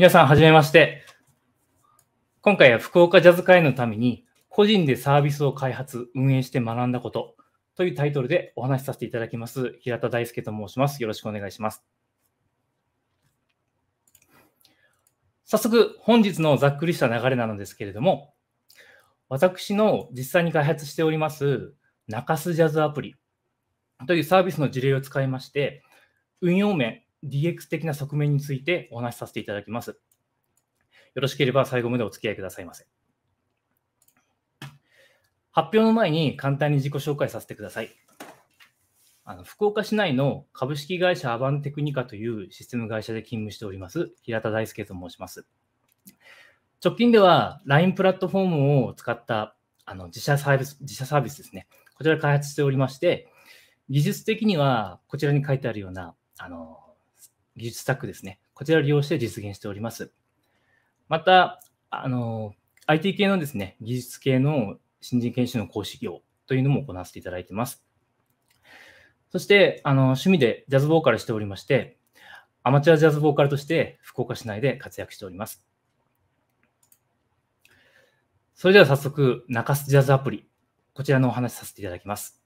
皆さん、はじめまして。今回は福岡ジャズ会のために、個人でサービスを開発、運営して学んだことというタイトルでお話しさせていただきます。平田大輔と申します。よろしくお願いします。早速、本日のざっくりした流れなのですけれども、私の実際に開発しております、中洲ジャズアプリというサービスの事例を使いまして、運用面、DX 的な側面についてお話しさせていただきます。よろしければ最後までお付き合いくださいませ。発表の前に簡単に自己紹介させてください。あの福岡市内の株式会社アバンテクニカというシステム会社で勤務しております、平田大輔と申します。直近では LINE プラットフォームを使ったあの自社サービス、自社サービスですね。こちら開発しておりまして、技術的にはこちらに書いてあるような、あの技術スタックですね。こちらを利用して実現しております。また、あの、IT 系のですね、技術系の新人研修の講師業というのも行わせていただいてます。そして、あの、趣味でジャズボーカルしておりまして、アマチュアジャズボーカルとして福岡市内で活躍しております。それでは早速、中洲ジャズアプリ、こちらのお話しさせていただきます。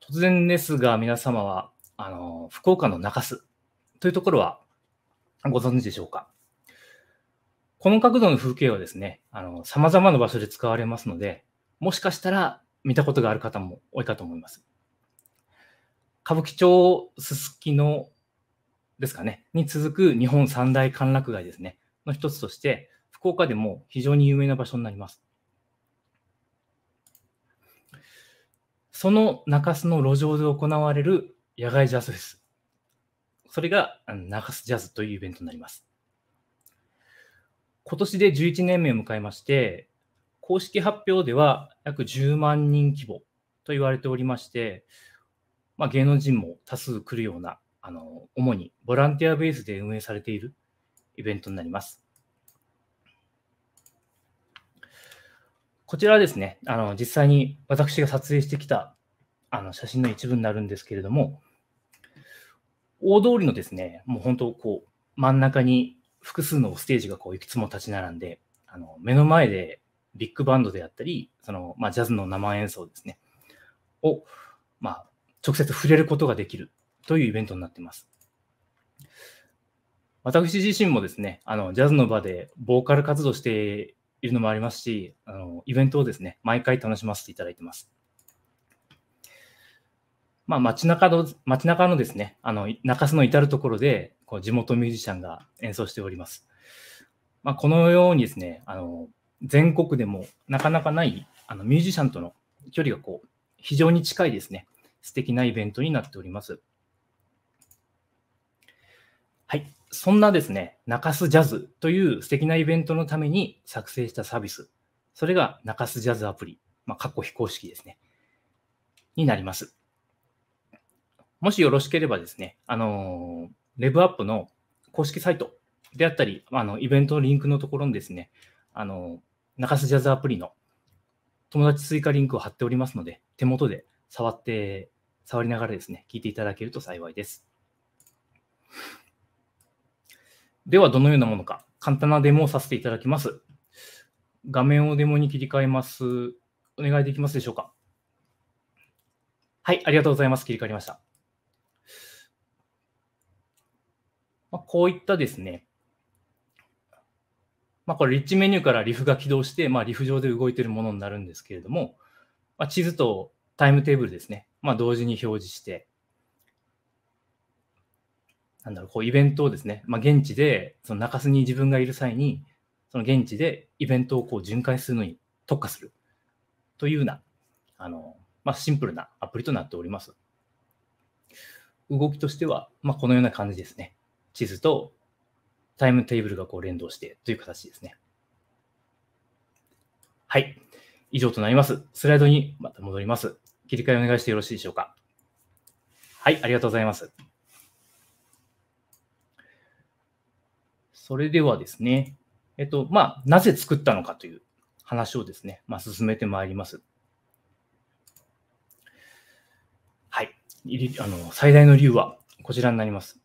突然ですが、皆様はあの、福岡の中洲というところはご存知でしょうか。この角度の風景はですね、あの、様々な場所で使われますので、もしかしたら見たことがある方も多いかと思います。歌舞伎町すすきのですかね、に続く日本三大歓楽街ですね、の一つとして、福岡でも非常に有名な場所になります。その中洲の路上で行われる野外ジャズです。それが、ナカスジャズというイベントになります。今年で11年目を迎えまして、公式発表では約10万人規模と言われておりまして、まあ、芸能人も多数来るような、あの主にボランティアベースで運営されているイベントになります。こちらはですね、あの実際に私が撮影してきたあの写真の一部になるんですけれども、大通りのですね、もう本当こう、真ん中に複数のステージがこういくつも立ち並んで、あの目の前でビッグバンドであったり、そのまあ、ジャズの生演奏ですね、を、まあ、直接触れることができるというイベントになっています。私自身もですね、あのジャズの場でボーカル活動しているのもありますし、あのイベントをですね、毎回楽しませていただいてます。まあ、街中の、街中のですね、あの、中洲の至るところで、こう、地元ミュージシャンが演奏しております。まあ、このようにですね、あの、全国でもなかなかない、あの、ミュージシャンとの距離がこう、非常に近いですね、素敵なイベントになっております。はい。そんなですね、中洲ジャズという素敵なイベントのために作成したサービス。それが中洲ジャズアプリ。まあ、過去非公式ですね。になります。もしよろしければですね、あの、レブアップの公式サイトであったり、あの、イベントのリンクのところにですね、あの、中洲ジャズアプリの友達追加リンクを貼っておりますので、手元で触って、触りながらですね、聞いていただけると幸いです。では、どのようなものか、簡単なデモをさせていただきます。画面をデモに切り替えます。お願いできますでしょうか。はい、ありがとうございます。切り替わりました。まあ、こういったですね、まあ、これ、リッチメニューからリフが起動して、まあ、リフ上で動いているものになるんですけれども、まあ、地図とタイムテーブルですね、まあ、同時に表示して、なんだろう、こう、イベントをですね、まあ、現地で、その中洲に自分がいる際に、その現地でイベントをこう巡回するのに特化するというような、あの、まあ、シンプルなアプリとなっております。動きとしては、まあ、このような感じですね。地図とタイムテーブルがこう連動してという形ですね。はい。以上となります。スライドにまた戻ります。切り替えお願いしてよろしいでしょうか。はい、ありがとうございます。それではですね、えっと、まあ、なぜ作ったのかという話をですね、まあ、進めてまいります。はい。あの最大の理由はこちらになります。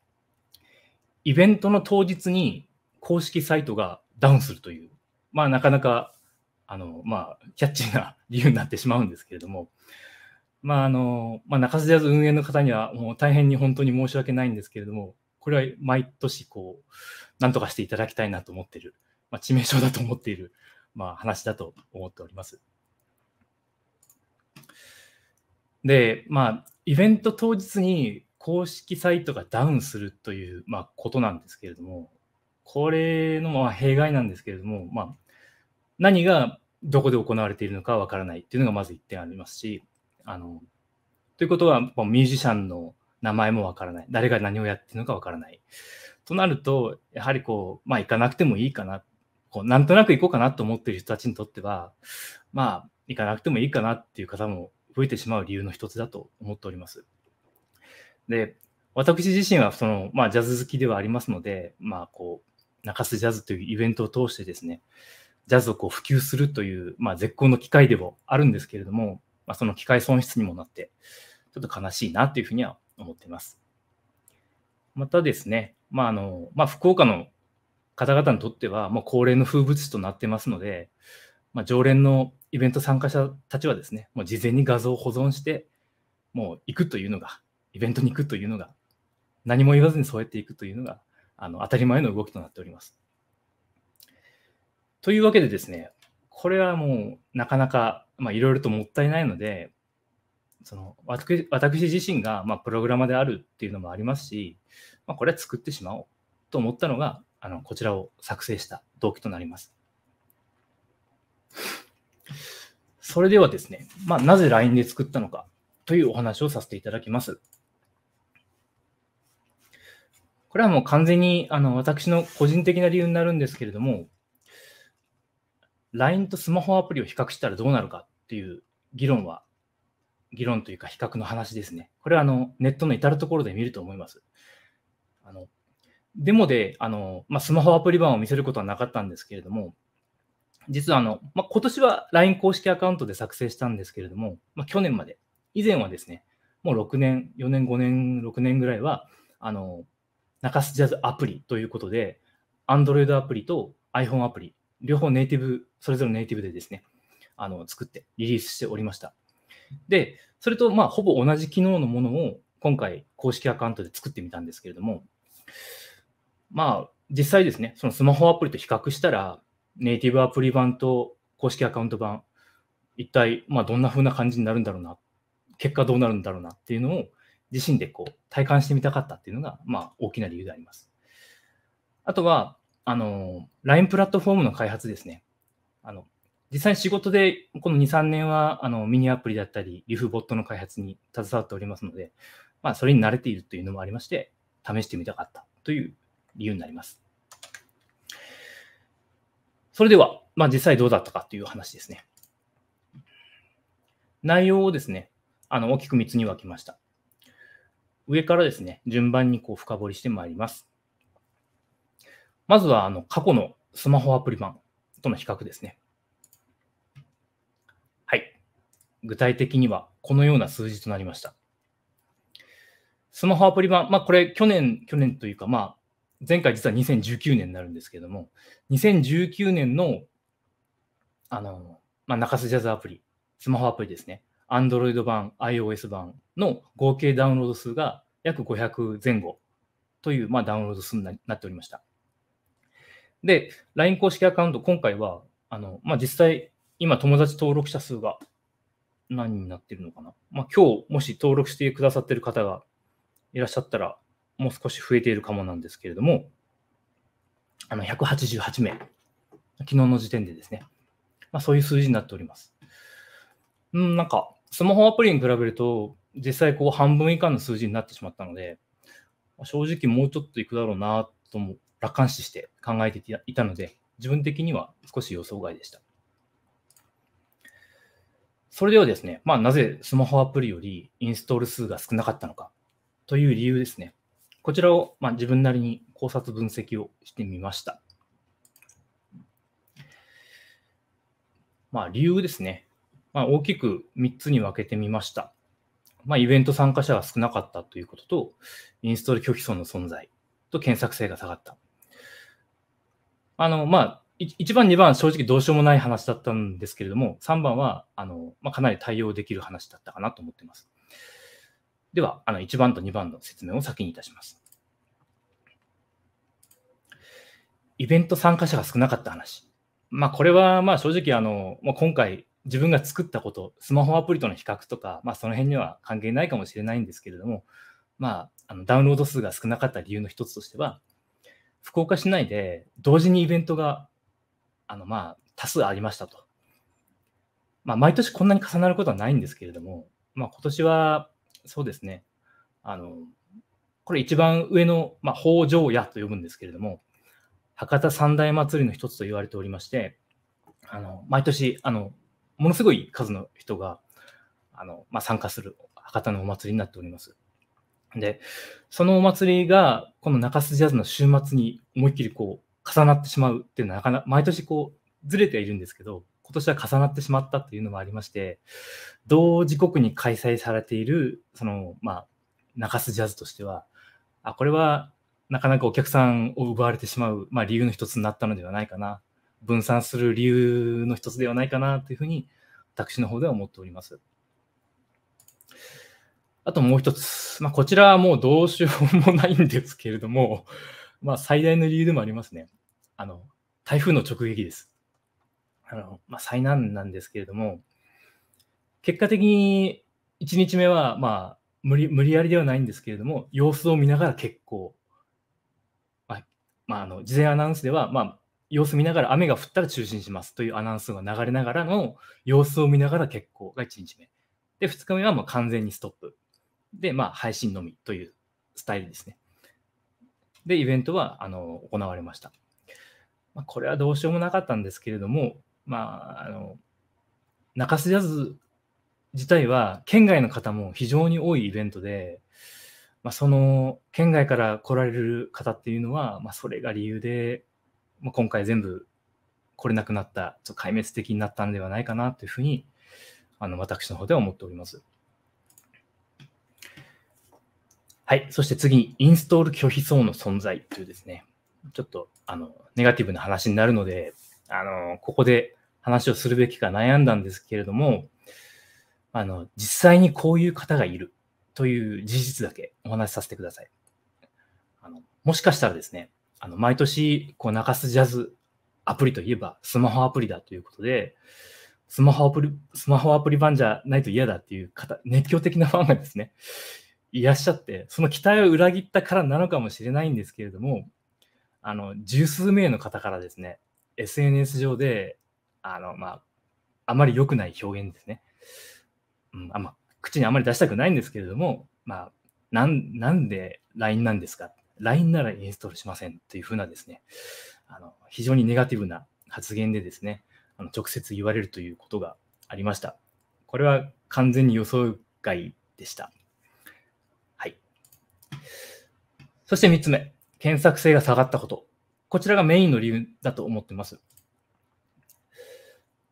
イベントの当日に公式サイトがダウンするという、まあ、なかなかあの、まあ、キャッチーな理由になってしまうんですけれども、まああのまあ、中洲ジャズ運営の方にはもう大変に本当に申し訳ないんですけれども、これは毎年こう、なんとかしていただきたいなと思っている、まあ、致命傷だと思っている、まあ、話だと思っております。で、まあ、イベント当日に公式サイトがダウンするという、まあ、ことなんですけれども、これのまあ弊害なんですけれども、まあ、何がどこで行われているのかわからないっていうのがまず1点ありますし、あのということは、ミュージシャンの名前もわからない、誰が何をやっているのかわからない。となると、やはりこう、まあ、行かなくてもいいかな、こうなんとなく行こうかなと思っている人たちにとっては、まあ、行かなくてもいいかなっていう方も増えてしまう理由の一つだと思っております。で、私自身はその、まあ、ジャズ好きではありますので、まあ、こう、中洲ジャズというイベントを通してですね、ジャズをこう普及するという、まあ、絶好の機会でもあるんですけれども、まあ、その機会損失にもなって、ちょっと悲しいなというふうには思っています。またですね、まああのまあ、福岡の方々にとっては、もう恒例の風物詩となってますので、まあ、常連のイベント参加者たちはですね、もう事前に画像を保存して、もう行くというのがイベントに行くというのが、何も言わずにそうやっていくというのが、あの当たり前の動きとなっております。というわけでですね、これはもうなかなかいろいろともったいないので、その私自身がまプログラマであるっていうのもありますし、まあ、これは作ってしまおうと思ったのが、あのこちらを作成した動機となります。それではですね、まあ、なぜ LINE で作ったのかというお話をさせていただきます。これはもう完全にあの私の個人的な理由になるんですけれども、LINE とスマホアプリを比較したらどうなるかっていう議論は、議論というか比較の話ですね。これはあのネットの至るところで見ると思います。あのデモであの、まあ、スマホアプリ版を見せることはなかったんですけれども、実はあの、まあ、今年は LINE 公式アカウントで作成したんですけれども、まあ、去年まで、以前はですね、もう6年、4年、5年、6年ぐらいは、あの中洲ジャズアプリということで、Android アプリと iPhone アプリ、両方ネイティブ、それぞれネイティブでですね、あの作ってリリースしておりました。で、それとまあほぼ同じ機能のものを今回公式アカウントで作ってみたんですけれども、まあ実際ですね、そのスマホアプリと比較したら、ネイティブアプリ版と公式アカウント版、一体まあどんな風な感じになるんだろうな、結果どうなるんだろうなっていうのを自身でこう体感してみたかったっていうのが、まあ、大きな理由であります。あとは、あの、LINE プラットフォームの開発ですね。あの、実際仕事でこの2、3年はあのミニアプリだったり、リフボットの開発に携わっておりますので、まあ、それに慣れているというのもありまして、試してみたかったという理由になります。それでは、まあ、実際どうだったかという話ですね。内容をですね、あの大きく3つに分けました。上からですね、順番にこう深掘りしてまいります。まずは、あの、過去のスマホアプリ版との比較ですね。はい。具体的には、このような数字となりました。スマホアプリ版、まあ、これ、去年、去年というか、まあ、前回実は2019年になるんですけれども、2019年の、あの、まあ、中洲ジャズアプリ、スマホアプリですね。Android 版、iOS 版の合計ダウンロード数が約500前後という、まあ、ダウンロード数になっておりました。で、LINE 公式アカウント、今回は、あのまあ、実際、今、友達登録者数が何になってるのかな。まあ、今日、もし登録してくださってる方がいらっしゃったら、もう少し増えているかもなんですけれども、あの188名、昨日の時点でですね、まあ、そういう数字になっております。うん、なんか、スマホアプリに比べると、実際こう半分以下の数字になってしまったので、正直もうちょっといくだろうなとも楽観視して考えていたので、自分的には少し予想外でした。それではですね、まあ、なぜスマホアプリよりインストール数が少なかったのかという理由ですね。こちらを、ま自分なりに考察分析をしてみました。まあ、理由ですね。まあ、大きく3つに分けてみました。まあ、イベント参加者が少なかったということと、インストール拒否層の存在と検索性が下がった。あの、まあ、1番、2番、正直どうしようもない話だったんですけれども、3番は、あの、まあ、かなり対応できる話だったかなと思っています。では、あの、1番と2番の説明を先にいたします。イベント参加者が少なかった話。まあ、これは、まあ、正直、あの、まあ、今回、自分が作ったこと、スマホアプリとの比較とか、まあ、その辺には関係ないかもしれないんですけれども、まあ、あのダウンロード数が少なかった理由の一つとしては、福岡市内で同時にイベントがあの、まあ、多数ありましたと。まあ、毎年こんなに重なることはないんですけれども、まあ、今年はそうですね、あのこれ一番上の、まあ、北条屋と呼ぶんですけれども、博多三大祭りの一つと言われておりまして、あの毎年あのものすごい数の人があの、まあ、参加する博多のお祭りになっております。で、そのお祭りが、この中洲ジャズの週末に思いっきりこう、重なってしまうっていうのはなかなか、毎年こう、ずれてはいるんですけど、今年は重なってしまったというのもありまして、同時刻に開催されている、その、まあ、中洲ジャズとしては、あ、これはなかなかお客さんを奪われてしまう、まあ、理由の一つになったのではないかな分散する理由の一つではないかなというふうに、私の方では思っております。あともう一つ、まあ、こちらはもうどうしようもないんですけれども、まあ、最大の理由でもありますね。あの台風の直撃です。あのまあ、災難なんですけれども、結果的に1日目は、まあ、無理無理やりではないんですけれども、様子を見ながら結構、まあ、まあ、あの事前アナウンスでは、まあ、様子見ながら雨が降ったら中止にしますというアナウンスが流れながらの様子を見ながら結構が1日目。で、2日目はもう完全にストップ。で、まあ、配信のみというスタイルですね。で、イベントはあの行われました。まあ、これはどうしようもなかったんですけれども、まあ、あの中洲ジャズ自体は県外の方も非常に多いイベントで、まあ、その県外から来られる方っていうのは、まあ、それが理由でまあ、今回全部来れなくなった、ちょっと壊滅的になったんではないかなというふうに、あの私の方では思っております。はい。そして次に、インストール拒否層の存在というですね、ちょっと、あの、ネガティブな話になるので、あの、ここで話をするべきか悩んだんですけれども、あの、実際にこういう方がいるという事実だけお話しさせてください。あのもしかしたらですね、あの毎年こう中洲ジャズアプリといえばスマホアプリだということで、スマホアプリ、スマホアプリ版じゃないと嫌だっていう方、熱狂的なファンがですね、いらっしゃって、その期待を裏切ったからなのかもしれないんですけれども、あの、十数名の方からですね、SNS 上で、あの、まあ、あまり良くない表現ですね。うん、あま口にあまり出したくないんですけれども、まあ、なんなんで LINE なんですか LINE ならインストールしませんというふうなですね、あの非常にネガティブな発言でですね、あの直接言われるということがありました。これは完全に予想外でした。はい。そして3つ目、検索性が下がったこと。こちらがメインの理由だと思ってます。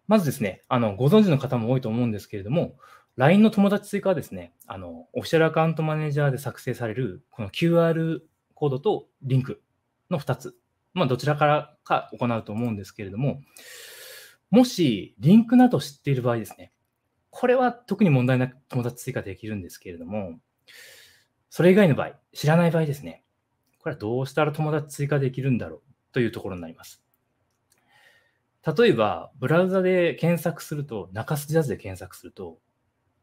まずですね、あのご存知の方も多いと思うんですけれども、LINE の友達追加はですね、あのオフィシャルアカウントマネージャーで作成されるこの QR コードとリンクの2つ、まあ、どちらからか行うと思うんですけれども、もしリンクなど知っている場合ですね、これは特に問題なく友達追加できるんですけれども、それ以外の場合、知らない場合ですね、これはどうしたら友達追加できるんだろうというところになります。例えば、ブラウザで検索すると、中洲ジャズで検索すると、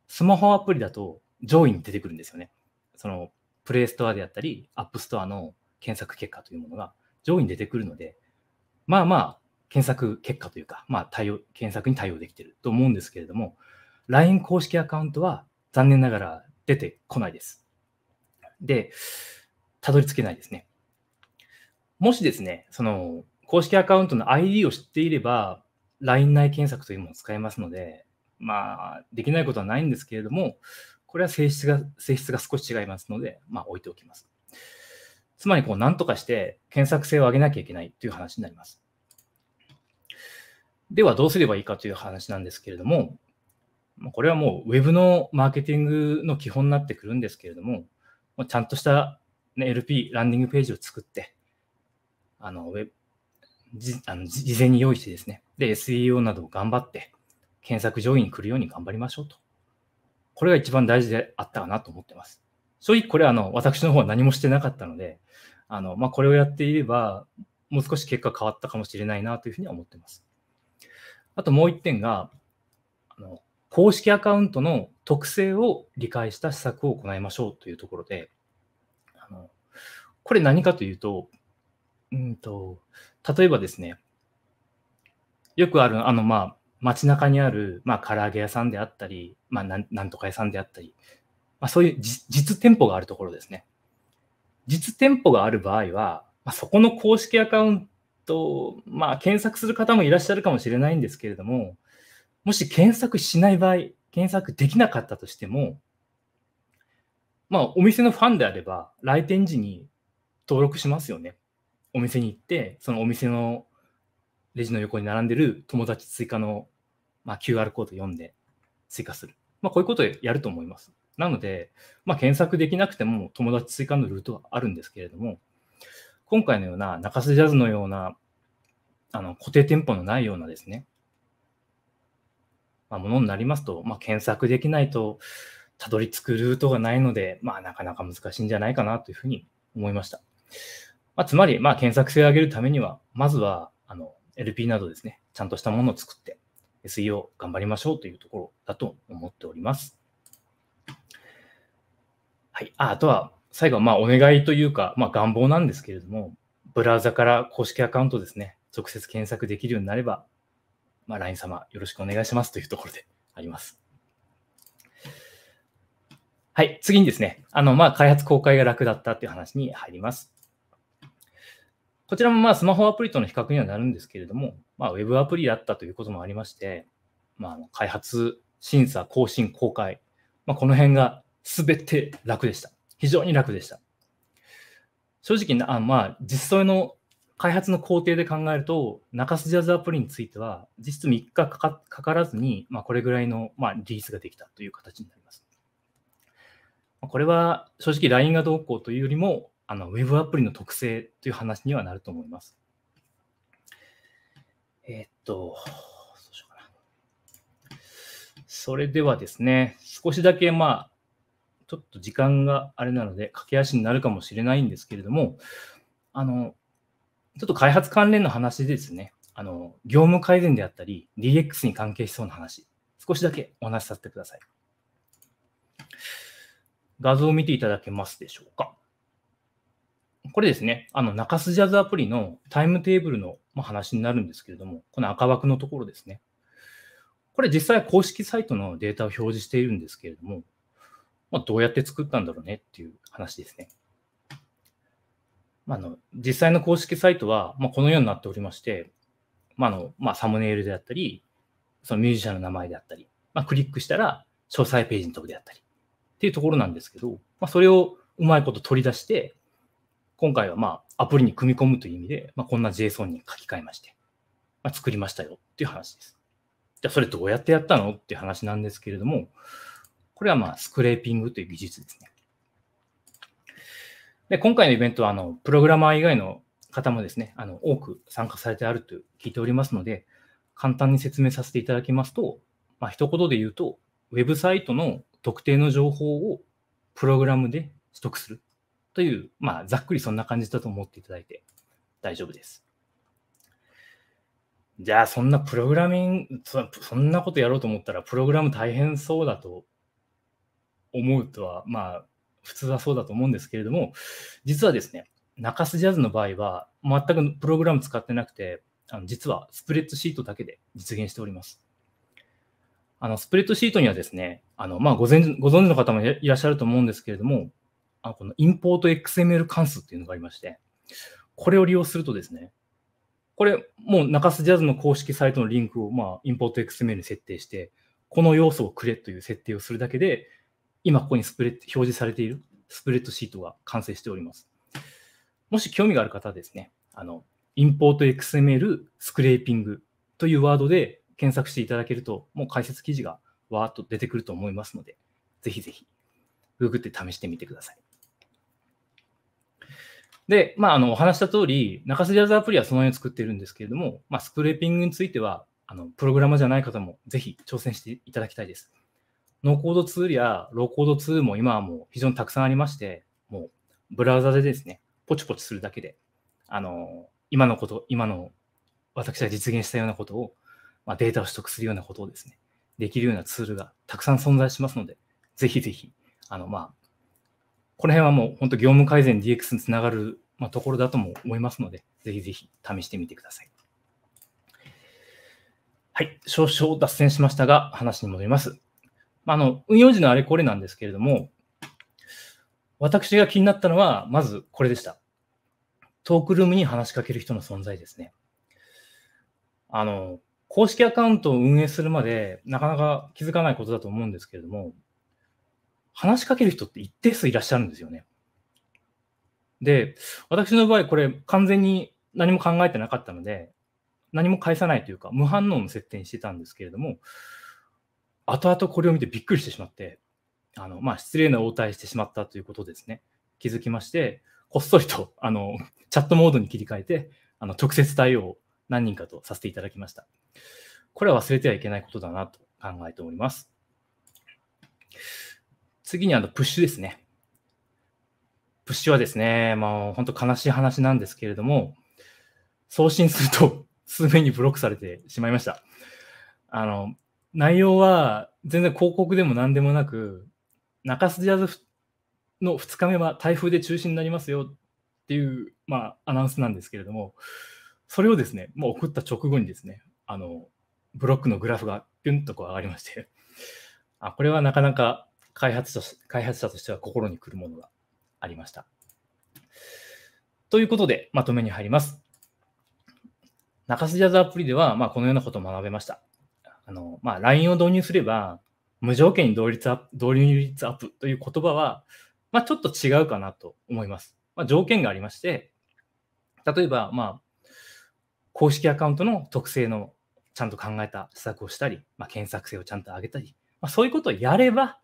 スマホアプリだと上位に出てくるんですよね。そのプレイストアであったり、アップストアの検索結果というものが上位に出てくるので、まあまあ、検索結果というか、まあ対応、検索に対応できてると思うんですけれども、LINE 公式アカウントは残念ながら出てこないです。で、たどり着けないですね。もしですね、その公式アカウントの ID を知っていれば、LINE 内検索というものを使えますので、まあ、できないことはないんですけれども、これは性質が性質が少し違いますので、まあ、置いておきます。つまり、こう、なんとかして検索性を上げなきゃいけないという話になります。では、どうすればいいかという話なんですけれども、これはもう Web のマーケティングの基本になってくるんですけれども、ちゃんとした、ね、LP、ランディングページを作って、あの、Web、じあの事前に用意してですね、で、SEO などを頑張って、検索上位に来るように頑張りましょうとこれが一番大事であったかなと思ってます。正直これはあの私の方は何もしてなかったので、あのまあ、これをやっていれば、もう少し結果変わったかもしれないなというふうには思ってます。あともう1点が、あの公式アカウントの特性を理解した施策を行いましょうというところで、あのこれ何かというと、うんと例えばですね、よくある、あの、まあ、街中にある、まあ、唐揚げ屋さんであったり、まあ、なんとか屋さんであったり、まあ、そういう実店舗があるところですね。実店舗がある場合は、まあ、そこの公式アカウント、まあ、検索する方もいらっしゃるかもしれないんですけれども、もし検索しない場合、検索できなかったとしても、まあ、お店のファンであれば、来店時に登録しますよね。お店に行って、そのお店のレジの横に並んでる友達追加の、まあ、QR コード読んで追加する。まあ、こういうことをやると思います。なので、まあ、検索できなくても友達追加のルートはあるんですけれども、今回のような中洲ジャズのようなあの固定店舗のないようなですね、まあ、ものになりますと、まあ、検索できないとたどり着くルートがないので、まあ、なかなか難しいんじゃないかなというふうに思いました。まあ、つまり、まあ、検索性を上げるためには、まずはあの LP などですね、ちゃんとしたものを作って、SEO 頑張りましょうというところだと思っております。はい。ああとは、最後まあ、お願いというか、まあ、願望なんですけれども、ブラウザから公式アカウントですね、直接検索できるようになれば、まあ、LINE 様、よろしくお願いしますというところで あります。はい。次にですね、あの、まあ、開発公開が楽だったという話に入ります。こちらもまあスマホアプリとの比較にはなるんですけれども、まあ、ウェブアプリだったということもありまして、まあ、開発、審査、更新、公開、まあ、この辺が全て楽でした。非常に楽でした。正直あ、まあ、実際の開発の工程で考えると、中洲ジャズアプリについては、実質3日かかかからずに、まあ、これぐらいの、まあ、リリースができたという形になります。これは正直 LINE がどうこうというよりも、あのウェブアプリの特性という話にはなると思います。えー、っと、それではですね、少しだけまあ、ちょっと時間があれなので、駆け足になるかもしれないんですけれども、あの、ちょっと開発関連の話でですね、あの、業務改善であったり、DX に関係しそうな話、少しだけお話しさせてください。画像を見ていただけますでしょうか。これですね、あの中洲ジャズアプリのタイムテーブルの話になるんですけれども、この赤枠のところですね。これ実際公式サイトのデータを表示しているんですけれども、まあ、どうやって作ったんだろうねっていう話ですね。あの実際の公式サイトは、まあ、このようになっておりまして、まあのまあ、サムネイルであったり、そのミュージシャンの名前であったり、まあ、クリックしたら詳細ページに飛ぶであったりっていうところなんですけど、まあ、それをうまいこと取り出して、今回はまあアプリに組み込むという意味で、まあ、こんな JSON に書き換えまして、まあ、作りましたよっていう話です。じゃあそれどうやってやったのっていう話なんですけれども、これはまあスクレーピングという技術ですね。で、今回のイベントはあのプログラマー以外の方もですね、あの多く参加されてあると聞いておりますので、簡単に説明させていただきますと、まあ一言で言うと、ウェブサイトの特定の情報をプログラムで取得する。という、まあ、ざっくりそんな感じだと思っていただいて大丈夫です。じゃあ、そんなプログラミング、そんなことやろうと思ったら、プログラム大変そうだと思うとは、まあ、普通はそうだと思うんですけれども、実はですね、中洲ジャズの場合は、全くプログラム使ってなくて、あの実はスプレッドシートだけで実現しております。あのスプレッドシートにはですね、あのまあ、ごご存知の方もいらっしゃると思うんですけれども、あこのインポート XML 関数っていうのがありまして、これを利用するとですね、これ、もう中洲ジャズの公式サイトのリンクを、まあ、インポート XML に設定して、この要素をくれという設定をするだけで、今ここにスプレッド表示されているスプレッドシートが完成しております。もし興味がある方はですね、あの、インポート XML スクレーピングというワードで検索していただけると、もう解説記事がわーっと出てくると思いますので、ぜひぜひ、ググって試してみてください。で、まあ、あの、お話した通り、中洲ジャズアプリはそのように作ってるんですけれども、まあ、スクレーピングについては、あの、プログラマーじゃない方もぜひ挑戦していただきたいです。ノーコードツールやローコードツールも今はもう非常にたくさんありまして、もうブラウザでですね、ポチポチするだけで、あの、今のこと、今の私が実現したようなことを、まあ、データを取得するようなことをですね、できるようなツールがたくさん存在しますので、ぜひぜひ、あの、まあ、この辺はもう本当業務改善 DX につながる、まあ、ところだとも思いますので、ぜひぜひ試してみてください。はい、少々脱線しましたが、話に戻ります。まあ、の運用時のあれこれなんですけれども、私が気になったのは、まずこれでした。トークルームに話しかける人の存在ですね。あの、公式アカウントを運営するまで、なかなか気づかないことだと思うんですけれども、話しかける人って一定数いらっしゃるんですよね。で、私の場合、これ完全に何も考えてなかったので、何も返さないというか、無反応の設定にしてたんですけれども、後々これを見てびっくりしてしまって、あのまあ、失礼な応対してしまったということですね。気づきまして、こっそりとあのチャットモードに切り替えて、あの直接対応を何人かとさせていただきました。これは忘れてはいけないことだなと考えております。次にあのプッシュですね。プッシュはですね、まあ、本当悲しい話なんですけれども、送信すると数名にブロックされてしまいました。あの、内容は全然広告でも何でもなく、中洲ジャズの2日目は台風で中止になりますよっていう、まあ、アナウンスなんですけれども、それをですね、もう送った直後にですね、あの、ブロックのグラフがピュンとこう上がりまして、あ、これはなかなか開発者開発者としては心にくるものがありました。ということで、まとめに入ります。中洲ジャズアプリでは、まあ、このようなことを学べました。あのまあ、LINE を導入すれば、無条件に同率アップ導入率アップという言葉は、まあ、ちょっと違うかなと思います。まあ、条件がありまして、例えば、まあ、公式アカウントの特性のちゃんと考えた施策をしたり、まあ、検索性をちゃんと上げたり、まあ、そういうことをやれば、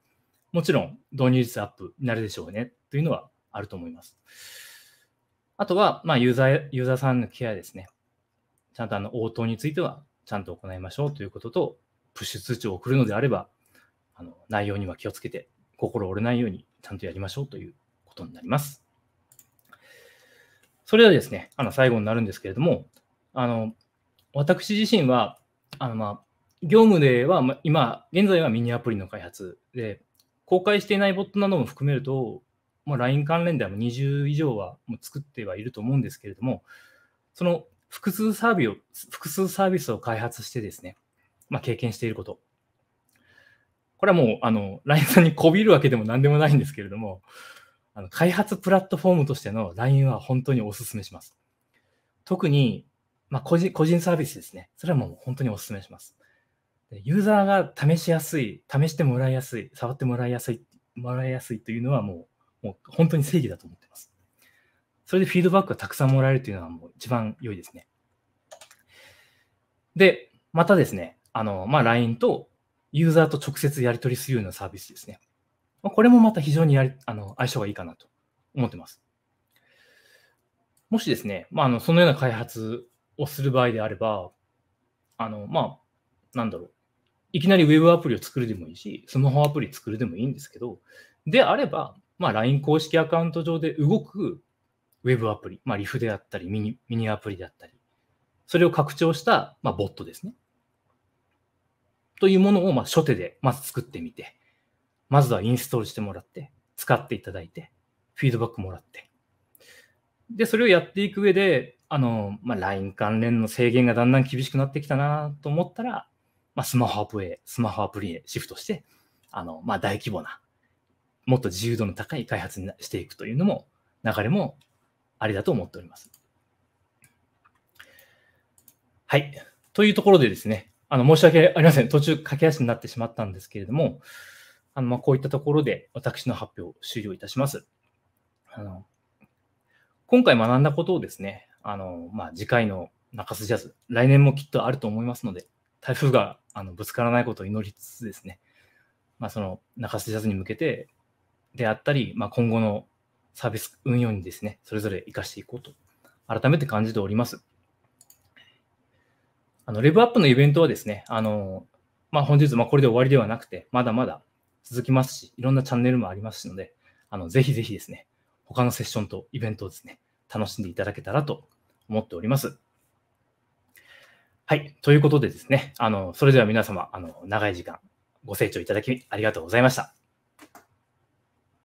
もちろん導入率アップになるでしょうねというのはあると思います。あとは、まあ、ユーザー、ユーザーさんのケアですね。ちゃんとあの応答についてはちゃんと行いましょうということと、プッシュ通知を送るのであれば、あの内容には気をつけて、心折れないようにちゃんとやりましょうということになります。それではですね、あの最後になるんですけれども、あの私自身は、あのまあ業務では、今、現在はミニアプリの開発で、公開していないボットなども含めると、まあ、LINE 関連では20以上はもう作ってはいると思うんですけれども、その複数サービスを複数サービスを開発してですね、まあ、経験していること。これはもうあの LINE さんにこびるわけでも何でもないんですけれども、あの開発プラットフォームとしての LINE は本当にお勧めします。特に、まあ、個人個人サービスですね。それはもう本当にお勧めします。ユーザーが試しやすい、試してもらいやすい、触ってもらいやすい、もらいやすいというのはもう、もう本当に正義だと思ってます。それでフィードバックがたくさんもらえるというのはもう一番良いですね。で、またですね、あの、まあ、LINE とユーザーと直接やり取りするようなサービスですね。これもまた非常にやりあの相性がいいかなと思ってます。もしですね、まあ、あのそのような開発をする場合であれば、あの、まあ、なんだろう、いきなり Web アプリを作るでもいいし、スマホアプリ作るでもいいんですけど、であれば、まあ、LINE 公式アカウント上で動く Web アプリ、まあ、リフであったりミニ、ミニアプリであったり、それを拡張した、まあ、ボットですね。というものを、まあ、初手でまず作ってみて、まずはインストールしてもらって、使っていただいて、フィードバックもらって。で、それをやっていく上で、あの、まあ、LINE 関連の制限がだんだん厳しくなってきたなと思ったら、まあ、スマホアプリへ、スマホアプリへシフトして、あの、まあ、大規模な、もっと自由度の高い開発にしていくというのも、流れもありだと思っております。はい。というところでですね、あの、申し訳ありません。途中、駆け足になってしまったんですけれども、あの、まあ、こういったところで私の発表を終了いたします。あの、今回学んだことをですね、あの、まあ、次回の中洲ジャズ、来年もきっとあると思いますので、台風があのぶつからないことを祈りつつですね、まあ、その中洲ジャズに向けてであったり、まあ、今後のサービス運用にですね、それぞれ生かしていこうと、改めて感じております。あの、レブアップのイベントはですね、あの、まあ、本日、まこれで終わりではなくて、まだまだ続きますし、いろんなチャンネルもありますので、あの、ぜひぜひですね、他のセッションとイベントをですね、楽しんでいただけたらと思っております。はい。ということでですね、あの、それでは皆様、あの、長い時間ご清聴いただきありがとうございました。